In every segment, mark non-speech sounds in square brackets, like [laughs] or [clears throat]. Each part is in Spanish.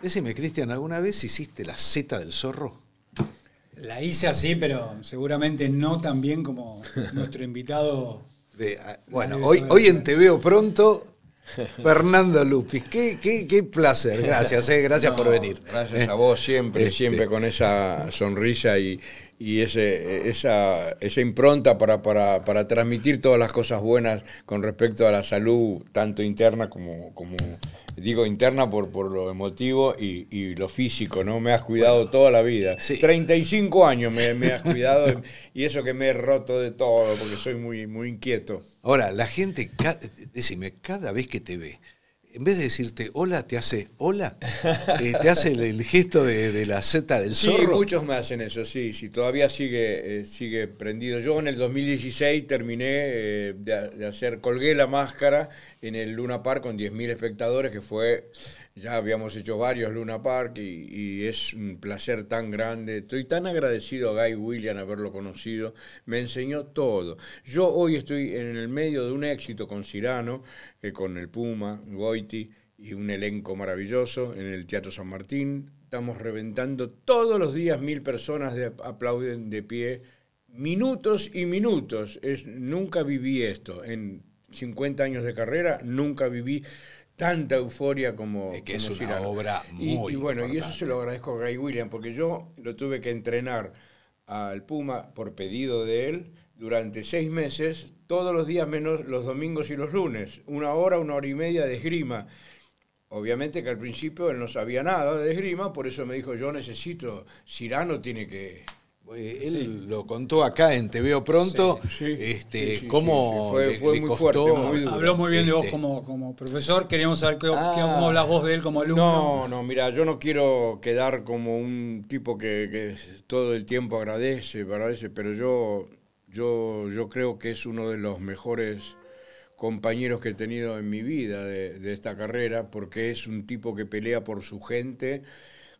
Decime, Cristian, ¿alguna vez hiciste la Z del zorro? La hice así, pero seguramente no tan bien como [laughs] nuestro invitado. De, ah, bueno, hoy, hoy en Te Veo Pronto, [laughs] Fernando Lupis. Qué, qué, placer, gracias, eh, gracias por venir. Gracias a vos siempre, este, siempre con esa sonrisa y y esa, impronta para, transmitir todas las cosas buenas con respecto a la salud, tanto interna como, como digo interna por, por lo emotivo y, lo físico, ¿no? Me has cuidado toda la vida. 35 años me, has cuidado y eso que me he roto de todo porque soy muy, muy inquieto. Ahora, la gente, decime, cada vez que te ve, en vez de decirte hola, te hace hola, eh, te hace el, gesto de, la Z del zorro. Sí, muchos me hacen eso, sí, si todavía sigue, eh, sigue prendido. Yo en el 2016 terminé eh, de, hacer, colgué la máscara en el Luna Park con 10.000 espectadores, que fue, ya habíamos hecho varios Luna Park y, es un placer tan grande. Estoy tan agradecido a Guy William haberlo conocido, me enseñó todo. Yo hoy estoy en el medio de un éxito con Cirano, eh, con el Puma, Goiti y un elenco maravilloso en el Teatro San Martín. Estamos reventando todos los días mil personas de, aplauden de pie minutos y minutos. Es, nunca viví esto en 50 años de carrera, nunca viví tanta euforia como. Es que eso es una obra muy. Y, bueno, y eso se lo agradezco a Guy William, porque yo lo tuve que entrenar al Puma por pedido de él durante seis meses, todos los días menos los domingos y los lunes. Una hora, una hora y media de esgrima. Obviamente que al principio él no sabía nada de esgrima, por eso me dijo, yo necesito, Cirano tiene que eh, él lo contó acá en Te Veo Pronto, este, cómo muy fuerte, Habló muy bien de vos este. como, profesor, queríamos saber ah. cómo hablas vos de él como alumno. No, no, mira, yo no quiero quedar como un tipo que, todo el tiempo agradece, agradece, pero yo, yo, yo creo que es uno de los mejores compañeros que he tenido en mi vida de esta carrera, porque es un tipo que pelea por su gente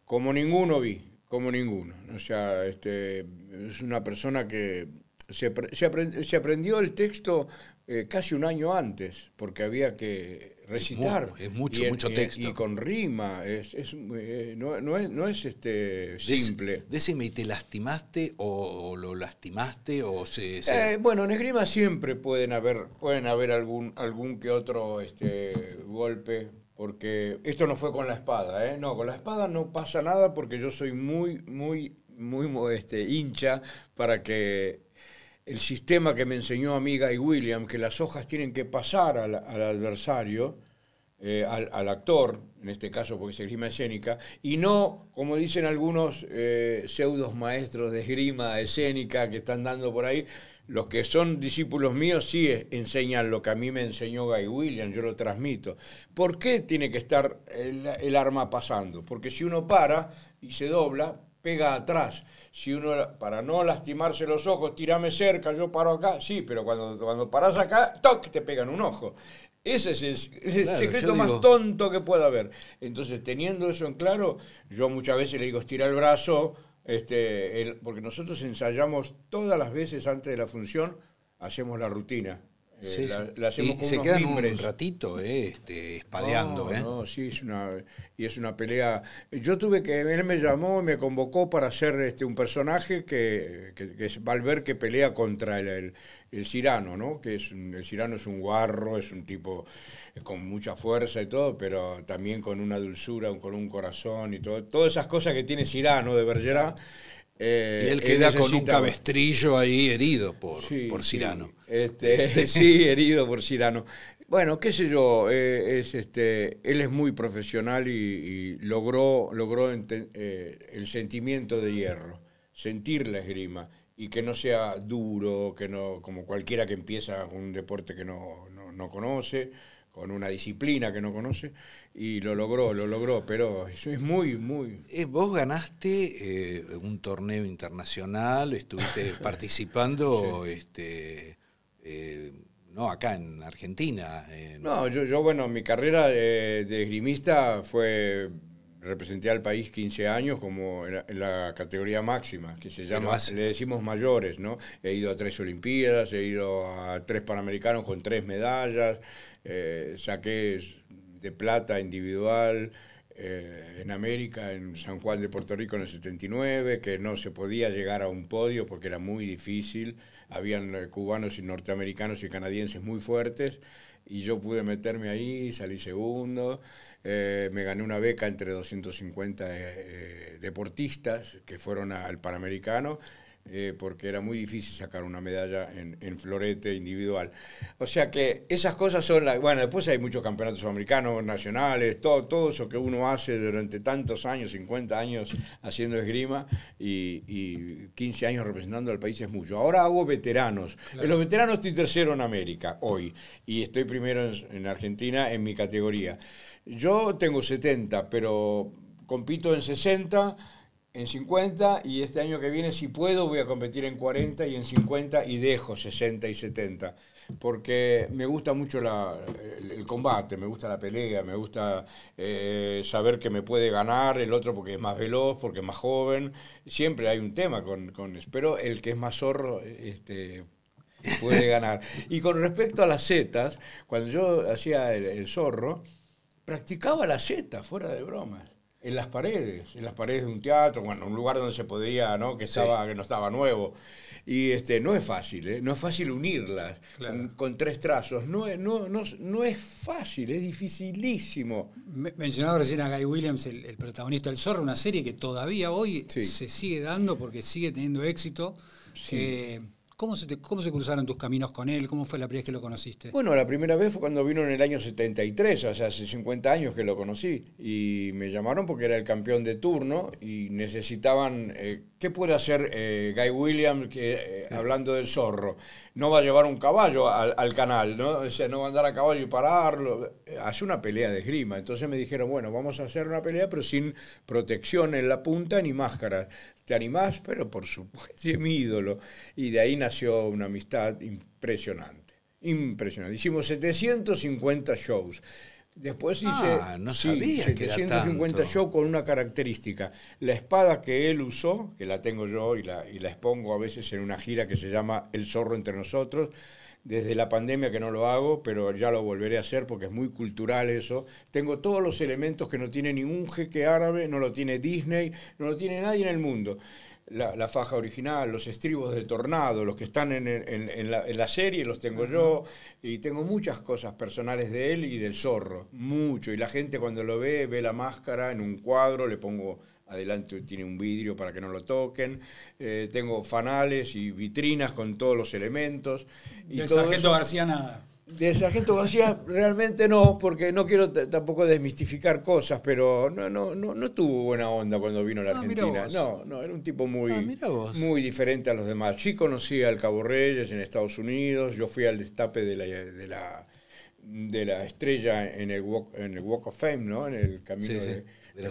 como ninguno vi como ninguno. O sea, este, es una persona que se, se, aprendió el texto eh, casi un año antes, porque había que recitar. Es, mucho, mucho texto. Y, con rima, es, es eh, no, no, es, este, simple. Decime, te lastimaste o, lo lastimaste? o se, eh, Bueno, en esgrima siempre pueden haber, pueden haber algún, algún que otro este, golpe porque esto no fue con la espada, ¿eh? No, con la espada no pasa nada porque yo soy muy, muy, muy este, hincha para que el sistema que me enseñó amiga y William, que las hojas tienen que pasar al adversario, eh, al, actor, en este caso porque es esgrima escénica, y no, como dicen algunos eh, pseudos maestros de esgrima escénica que están dando por ahí, los que son discípulos míos sí enseñan lo que a mí me enseñó Guy William, yo lo transmito. ¿Por qué tiene que estar el, arma pasando? Porque si uno para y se dobla, pega atrás. Si uno, para no lastimarse los ojos, tirame cerca, yo paro acá, sí, pero cuando, cuando paras acá, toc, te pegan un ojo. Ese es el, secreto más tonto que pueda haber. Entonces, teniendo eso en claro, yo muchas veces le digo, estira el brazo, este, porque nosotros ensayamos todas las veces antes de la función, hacemos la rutina. Eh, y se quedan un ratito eh, este, espadeando. Eh. sí, es una, y es una pelea. Yo tuve que, él me llamó, me convocó para hacer este, un personaje que, que, que es Valver que pelea contra el, el, Cirano, ¿no? Que es, el Cirano es un guarro, es un tipo con mucha fuerza y todo, pero también con una dulzura, con un corazón y todo. Todas esas cosas que tiene Cirano de Bergerá eh, y él queda con un cabestrillo ahí herido por, por Cirano. Este, [laughs] [laughs] sí, herido por Cirano. Bueno, qué sé yo, eh, es este, él es muy profesional y, logró, logró eh, el sentimiento de hierro, sentir la esgrima y que no sea duro, que no como cualquiera que empieza un deporte que no, no conoce con una disciplina que no conoce, y lo logró, lo logró, pero eso es muy, muy... Eh, vos ganaste eh, un torneo internacional, estuviste [laughs] participando, este, eh, no, acá en Argentina. No, yo, yo, bueno, mi carrera de, de esgrimista fue representé al país 15 años como en la, categoría máxima, que se llama, le decimos mayores, ¿no? He ido a tres Olimpiadas, he ido a tres Panamericanos con tres medallas, eh, saqué de plata individual. Eh, en América, en San Juan de Puerto Rico en el 79, que no se podía llegar a un podio porque era muy difícil, habían eh, cubanos y norteamericanos y canadienses muy fuertes, y yo pude meterme ahí, salí segundo, eh, me gané una beca entre 250 eh, eh, deportistas que fueron al Panamericano eh, porque era muy difícil sacar una medalla en, florete individual. O sea que esas cosas son las... Bueno, después hay muchos campeonatos americanos, nacionales, todo, todo eso que uno hace durante tantos años, 50 años haciendo esgrima y, 15 años representando al país es mucho. Ahora hago veteranos. En los veteranos estoy tercero en América hoy y estoy primero en, en Argentina en mi categoría. Yo tengo 70, pero compito en 60 en 50 y este año que viene, si puedo, voy a competir en 40 y en 50 y dejo 60 y 70. Porque me gusta mucho el, combate, me gusta la pelea, me gusta eh, saber que me puede ganar el otro porque es más veloz, porque es más joven. Siempre hay un tema con, con espero el que es más zorro este, puede [laughs] ganar. Y con respecto a las setas, cuando yo hacía el, zorro, practicaba la zeta fuera de bromas en las paredes, en las paredes de un teatro, bueno, un lugar donde se podía, ¿no? Que estaba, que no estaba nuevo. Y este, no es fácil, ¿eh? no es fácil unirlas con, tres trazos. No, no, no, es fácil, es dificilísimo. Mencionaba recién a Guy Williams, el, protagonista del Zorro, una serie que todavía hoy se sigue dando porque sigue teniendo éxito. Sí. Eh, ¿Cómo se, ¿Cómo se cruzaron tus caminos con él? ¿Cómo fue la primera vez que lo conociste? Bueno, la primera vez fue cuando vino en el año 73, o sea, hace 50 años que lo conocí. Y me llamaron porque era el campeón de turno y necesitaban, eh, ¿qué puede hacer eh, Guy Williams que, eh, hablando del zorro? no va a llevar un caballo al, canal, ¿no? no va a andar a caballo y pararlo. Hace una pelea de esgrima. Entonces me dijeron, bueno, vamos a hacer una pelea, pero sin protección en la punta ni máscara. ¿Te animás? Pero por supuesto, [laughs] mi ídolo. Y de ahí nació una amistad impresionante. Impresionante. Hicimos 750 shows. Después ah, hice ah, 750 yo con una característica. La espada que él usó, que la tengo yo y la, y la expongo a veces en una gira que se llama El zorro entre nosotros, desde la pandemia que no lo hago, pero ya lo volveré a hacer porque es muy cultural eso. Tengo todos los elementos que no tiene ningún jeque árabe, no lo tiene Disney, no lo tiene nadie en el mundo la, faja original, los estribos de Tornado, los que están en, en, la, serie los tengo yo, y tengo muchas cosas personales de él y del zorro, mucho. Y la gente cuando lo ve, ve la máscara en un cuadro, le pongo adelante, tiene un vidrio para que no lo toquen, eh, tengo fanales y vitrinas con todos los elementos. Y Sargento eso, García nada. De Sargento García realmente no, porque no quiero tampoco desmistificar cosas, pero no, no, no, no tuvo buena onda cuando vino a la Argentina. No, no, era un tipo muy, ah, muy diferente a los demás. Sí conocí al Cabo Reyes en Estados Unidos, yo fui al destape de la, de la, estrella en el, walk, en el Walk of Fame, ¿no? En el camino de,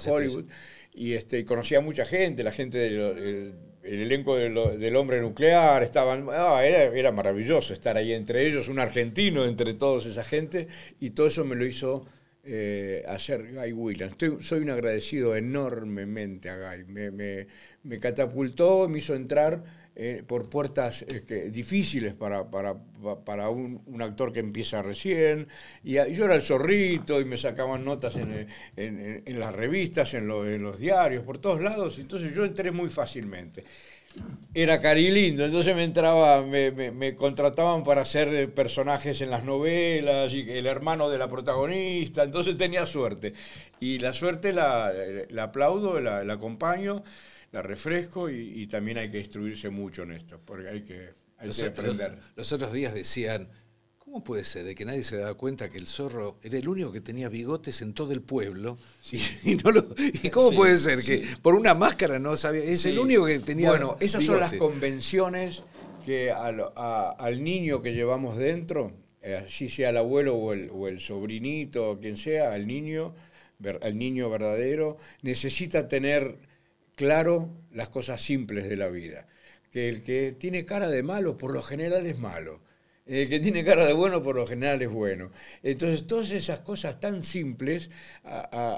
Hollywood. Y este, conocí a mucha gente, la gente de el elenco del hombre nuclear, estaban, ah, era, maravilloso estar ahí entre ellos, un argentino entre todos esa gente, y todo eso me lo hizo eh, hacer Guy Williams. soy un agradecido enormemente a Guy, me, me catapultó, me hizo entrar eh, por puertas este, difíciles para, para, para un, actor que empieza recién. Y ah, yo era el zorrito y me sacaban notas en, eh, en, las revistas, en, en, los diarios, por todos lados. Entonces yo entré muy fácilmente. Era cari lindo entonces me entraba, me, me, contrataban para hacer eh, personajes en las novelas, y el hermano de la protagonista, entonces tenía suerte. Y la suerte la, la aplaudo, la acompaño refresco y, también hay que instruirse mucho en esto, porque hay que, aprender. Los, otros días decían, ¿cómo puede ser de que nadie se da cuenta que el zorro era el único que tenía bigotes en todo el pueblo? [laughs] Y, cómo puede ser que por una máscara no sabía? Es el único que tenía Bueno, esas son las convenciones que al, niño que llevamos dentro, eh, así sea el abuelo o el, o el sobrinito o quien sea, al niño, al niño verdadero, necesita tener claro las cosas simples de la vida. Que el que tiene cara de malo, por lo general es malo. El que tiene cara de bueno, por lo general es bueno. Entonces, todas esas cosas tan simples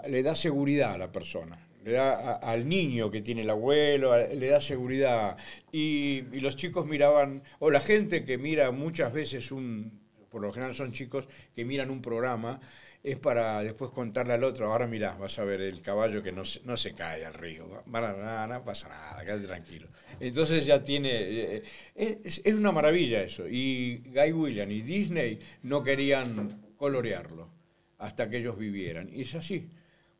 le da seguridad a la persona. Le da al niño que tiene el abuelo, le da seguridad. Y, y los chicos miraban, o la gente que mira muchas veces un, por lo general son chicos que miran un programa, es para después contarle al otro, ahora mirá, vas a ver el caballo que no se, cae al río, nada, nada, pasa nada, quédate tranquilo. Entonces ya tiene, eh, eh, es, una maravilla eso. Y Guy Williams y Disney no querían colorearlo hasta que ellos vivieran. Y es así.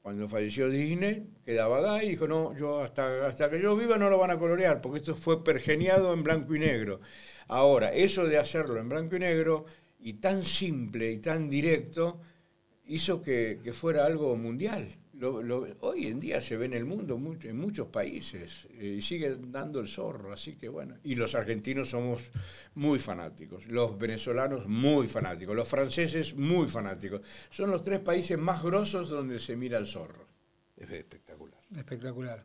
Cuando falleció Disney, quedaba Guy y dijo, no, yo hasta, hasta que yo viva no lo van a colorear, porque esto fue pergeniado en blanco y negro. Ahora, eso de hacerlo en blanco y negro y tan simple y tan directo, hizo que, fuera algo mundial. hoy en día se ve en el mundo, en muchos países, eh, y sigue dando el zorro, así que bueno. Y los argentinos somos muy fanáticos, los venezolanos muy fanáticos, los franceses muy fanáticos. Son los tres países más grosos donde se mira el zorro. Es espectacular. Espectacular.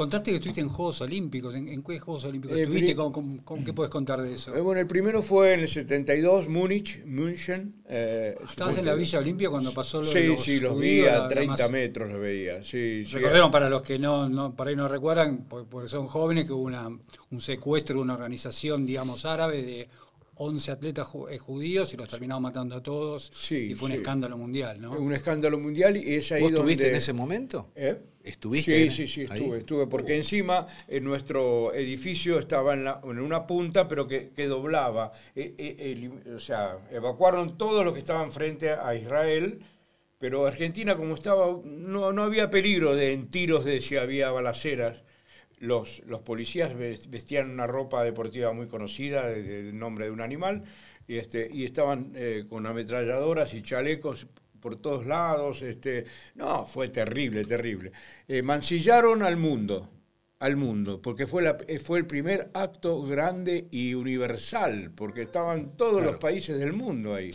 Contaste que estuviste en Juegos Olímpicos. ¿En, en qué Juegos Olímpicos eh, estuviste? qué puedes contar de eso? Eh, bueno, el primero fue en el 72, Múnich, München. Eh, ah, ¿Estabas en la Villa Olimpia cuando pasó lo Sí, los sí, los vi a 30 metros, los veía. Sí, para los que no, no, para ahí no recuerdan, porque son jóvenes, que hubo un secuestro de una organización, digamos, árabe de 11 atletas eh, judíos y los terminamos matando a todos. y fue un escándalo mundial, ¿no? Un escándalo mundial y es ahí ¿Vos estuviste en ese momento? ¿Eh? ¿Estuviste? Sí, sí, sí, estuve, estuve. Porque uh. encima en nuestro edificio estaba en, una punta, pero que, doblaba. E, e, o sea, evacuaron todos los que estaban frente a Israel pero Argentina como estaba, no, no había peligro de en tiros de si había balaceras, los, policías vestían una ropa deportiva muy conocida, del nombre de un animal, y, este, estaban eh, con ametralladoras y chalecos por todos lados. Este, no, fue terrible, terrible. Eh, mancillaron al mundo, al mundo, porque fue, la, eh, fue el primer acto grande y universal, porque estaban todos los países del mundo ahí.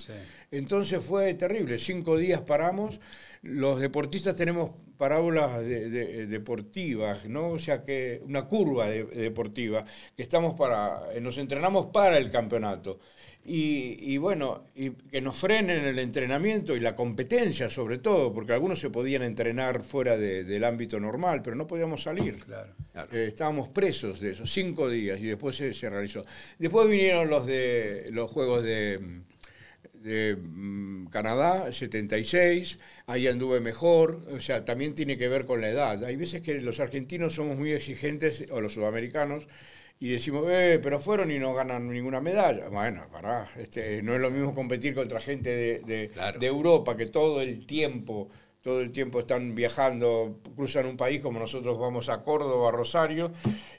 Entonces fue terrible, cinco días paramos, los deportistas tenemos parábolas eh, deportivas, ¿no? O sea que una curva deportiva, que estamos para, eh, nos entrenamos para el campeonato. Y, bueno, y que nos frenen el entrenamiento y la competencia sobre todo, porque algunos se podían entrenar fuera del ámbito normal, pero no podíamos salir. Claro, eh, estábamos presos de eso, cinco días, y después se, se, realizó. Después vinieron los de los juegos de mm, de mm, Canadá, 76, ahí anduve mejor, o sea, también tiene que ver con la edad. Hay veces que los argentinos somos muy exigentes, o los sudamericanos, y decimos, eh, pero fueron y no ganan ninguna medalla. Bueno, para este, no es lo mismo competir contra gente de, de Europa que todo el tiempo todo el tiempo están viajando, cruzan un país como nosotros vamos a Córdoba, Rosario,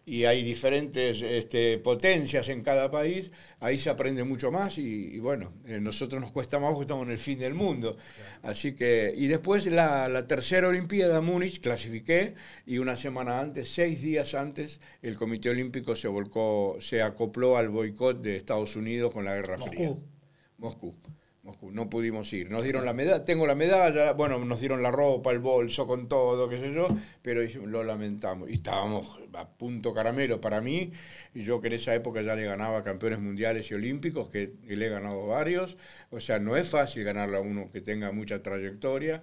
y hay diferentes este, potencias en cada país, ahí se aprende mucho más y, bueno, eh, nosotros nos cuesta más porque estamos en el fin del mundo. Así que, y después la, tercera Olimpiada, Múnich, clasifiqué y una semana antes, seis días antes, el Comité Olímpico se volcó, se acopló al boicot de Estados Unidos con la Guerra Fría. Moscú no pudimos ir. Nos dieron la medalla, tengo la medalla, bueno, nos dieron la ropa, el bolso con todo, qué sé yo, pero lo lamentamos. Y estábamos a punto caramelo para mí. Y yo que en esa época ya le ganaba campeones mundiales y olímpicos, que le he ganado varios. O sea, no es fácil ganarle a uno que tenga mucha trayectoria.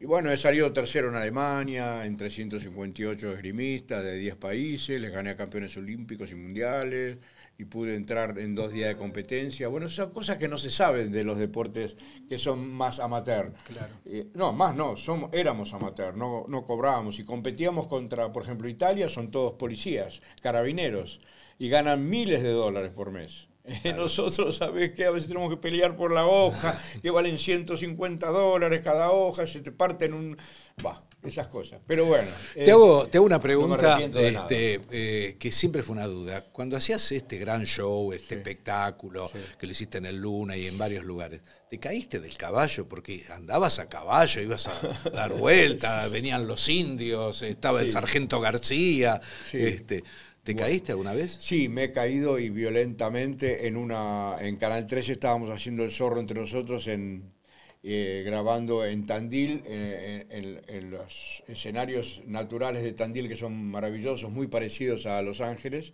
Y bueno, he salido tercero en Alemania, en 358 esgrimistas de 10 países, les gané a campeones olímpicos y mundiales y pude entrar en dos días de competencia. Bueno, son cosas que no se saben de los deportes que son más amateur. Claro. Eh, no, más no, somos, éramos amateur, no, no cobrábamos y competíamos contra, por ejemplo, Italia, son todos policías, carabineros, y ganan miles de dólares por mes. [laughs] Nosotros, ¿sabes que A veces tenemos que pelear por la hoja, [laughs] que valen 150 dólares cada hoja, se te parten un... Bah, esas cosas. Pero bueno. Te, eh, hago, una pregunta este, eh, que siempre fue una duda. Cuando hacías este gran show, este espectáculo que lo hiciste en el Luna y en varios lugares, ¿te caíste del caballo? Porque andabas a caballo, ibas a dar [laughs] vuelta, venían los indios, estaba el sargento García. Este, ¿Te caíste alguna vez? Sí, me he caído y violentamente en una en Canal 13 estábamos haciendo el zorro entre nosotros en eh, grabando en Tandil, eh, en, los escenarios naturales de Tandil que son maravillosos, muy parecidos a Los Ángeles.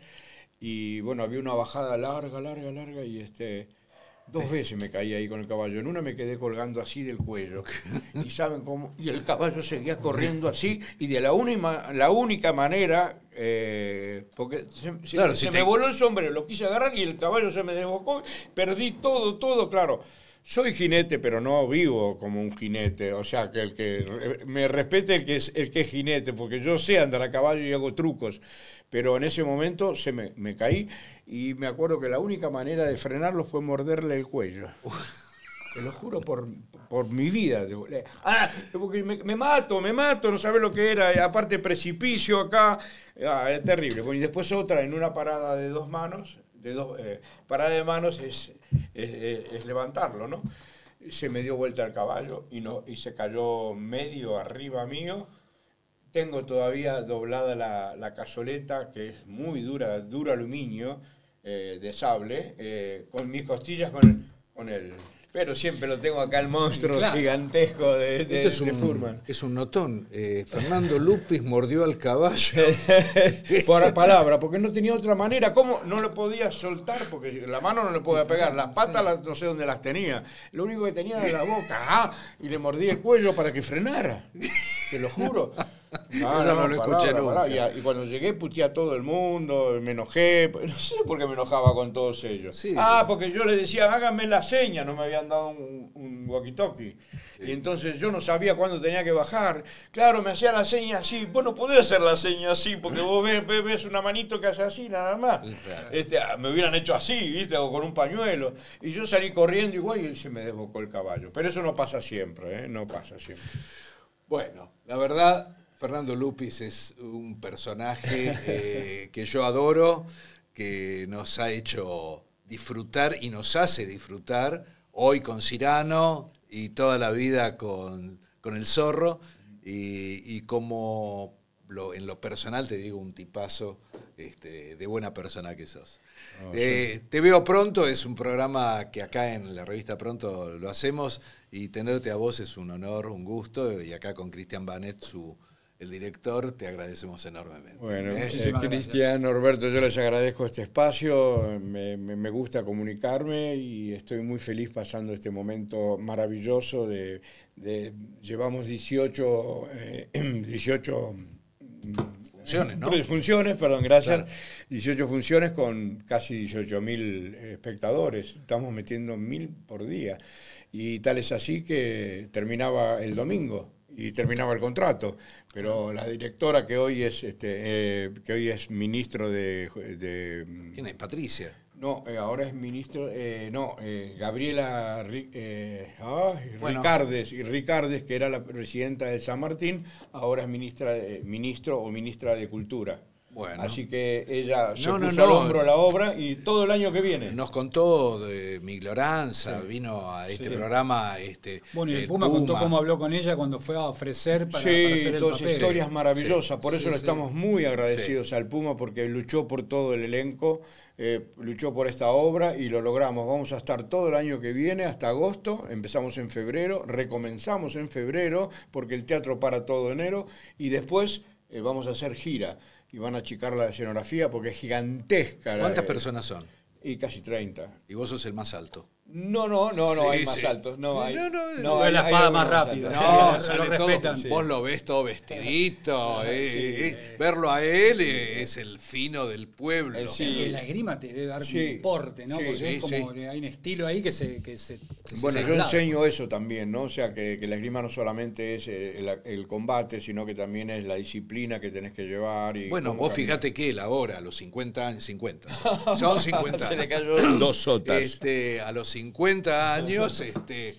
Y bueno, había una bajada larga, larga, larga y este... Dos veces me caí ahí con el caballo. En una me quedé colgando así del cuello. Y saben cómo. Y el caballo seguía corriendo así. Y de la, la única manera. Eh, porque se, me voló el sombrero, lo quise agarrar y el caballo se me desbocó. Perdí todo, todo, claro soy jinete, pero no vivo como un jinete. O sea, que el que me respete el que es, el que jinete, porque yo sé andar a caballo y hago trucos. Pero en ese momento se me, caí y me acuerdo que la única manera de frenarlo fue morderle el cuello. Te lo juro por, mi vida. Ah, me, mato, me mato, no sabes lo que era. Aparte, precipicio acá. Ah, terrible. Y después otra en una parada de dos manos eh, Para de manos es, es, levantarlo, ¿no? Se me dio vuelta el caballo y, no, y se cayó medio arriba mío. Tengo todavía doblada la, la cazoleta, que es muy dura, duro aluminio, eh, de sable, eh, con mis costillas con con el pero siempre lo tengo acá el monstruo gigantesco de, este es un, Es un notón. Eh, Fernando Lupis mordió al caballo. [laughs] Por palabra, porque no tenía otra manera. ¿Cómo? No lo podía soltar porque la mano no le podía pegar. Las patas las, no sé dónde las tenía. Lo único que tenía era la boca. Ah, y le mordía el cuello para que frenara. Te lo juro. No, no, lo escuché nunca. Y, cuando llegué puteé a todo el mundo, me enojé, [laughs] no sé por qué me enojaba con todos ellos. Ah, porque yo les decía, háganme la seña, no me habían dado un, un walkie-talkie. Y entonces yo no sabía cuándo tenía que bajar. Claro, me hacía la seña así. Vos no podés hacer la seña así, porque vos ves, una manito que hace así, nada más. Este, ah, me hubieran hecho así, ¿viste? O con un pañuelo. Y yo salí corriendo igual y se me desbocó el caballo. Pero eso no pasa siempre, ¿eh? No pasa siempre. Bueno, la verdad, Fernando Lupis es un personaje eh, que yo adoro, que nos ha hecho disfrutar y nos hace disfrutar hoy con Cirano y toda la vida con, con el zorro. Y, como lo, en lo personal te digo un tipazo este, de buena persona que sos. Eh, te veo pronto, es un programa que acá en la revista Pronto lo hacemos y tenerte a vos es un honor, un gusto y acá con Cristian Banet su el director, te agradecemos enormemente. Bueno, eh, eh, Cristian, Norberto, yo les agradezco este espacio, me, gusta comunicarme y estoy muy feliz pasando este momento maravilloso de, llevamos 18, eh, [clears throat] funciones, ¿no? Funciones, perdón, gracias. 18 funciones con casi 18 mil espectadores. Estamos metiendo mil por día. Y tal es así que terminaba el domingo y terminaba el contrato. Pero la directora que hoy es, este, eh, que hoy es ministro de, mm, ¿Quién es? Patricia. No, eh, ahora es ministro, eh, no, Gabriela oh, Ricardes, Ricardes, que era la presidenta de San Martín, ahora es ministra, ministro o ministra de Cultura. Bueno. Así que ella yo puso la obra y todo el año que viene. Nos contó de mi ignoranza, vino a este programa. Este, bueno, y el, Puma, contó cómo habló con ella cuando fue a ofrecer para, sí, para hacer el historias maravillosas. Por eso le estamos muy agradecidos al Puma porque luchó por todo el elenco, eh, luchó por esta obra y lo logramos. Vamos a estar todo el año que viene hasta agosto. Empezamos en febrero, recomenzamos en febrero porque el teatro para todo enero y después eh, vamos a hacer gira y van a achicar la escenografía porque es gigantesca. ¿Cuántas personas son? Y casi 30. ¿Y vos sos el más alto? No, no, no, no hay más alto, altos. No, hay. No, no, no, es la espada más rápida. No, se lo Vos lo ves todo vestidito. [laughs] Eh, eh, verlo a él eh, es el fino del pueblo. sí. la esgrima te debe dar un porte, ¿no? Porque como hay un estilo ahí que se. Bueno, yo enseño eso también, ¿no? O sea, que, la esgrima no solamente es el, combate, sino que también es la disciplina que tenés que llevar. Y Bueno, vos fíjate que él ahora, a los 50 años, 50, son 50 Se le dos este, a los 50 años, [laughs] este,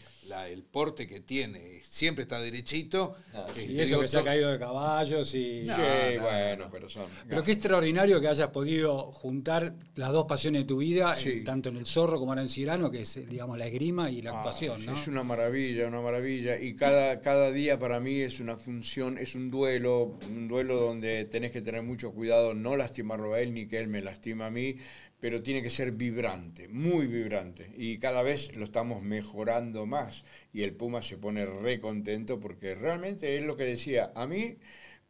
el porte que tiene, siempre está derechito. y ah, este, que se ha caído de caballos y... sí, bueno, pero son... Pero qué extraordinario que hayas podido juntar las dos pasiones de tu vida, tanto en el zorro como ahora en Cirano, que es, digamos, la esgrima y la pasión ah, actuación, Es una maravilla, una maravilla. Y cada, cada día para mí es una función, es un duelo, un duelo donde tenés que tener mucho cuidado, no lastimarlo a él ni que él me lastima a mí, pero tiene que ser vibrante, muy vibrante. Y cada vez lo estamos mejorando más. Y el Puma se pone recontento porque realmente es lo que decía. A mí,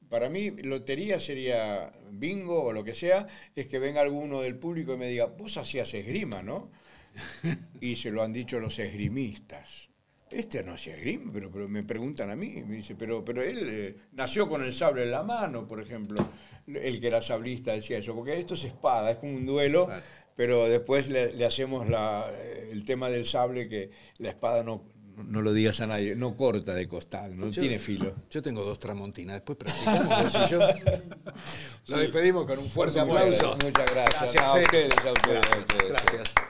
para mí, lotería sería bingo o lo que sea, es que venga alguno del público y me diga, vos hacías esgrima, ¿no? [laughs] y se lo han dicho los esgrimistas este no hacía esgrima, pero, pero me preguntan a mí, me dice, pero, él eh, nació con el sable en la mano, por ejemplo, el que era sablista decía eso, porque esto es espada, es como un duelo, pero después le, hacemos el tema del sable que la espada no, lo digas a nadie, no corta de costal, no tiene filo. Yo tengo dos tramontinas, después practicamos [laughs] Lo despedimos con un fuerte aplauso. Muchas gracias. Eh. a ustedes, gracias.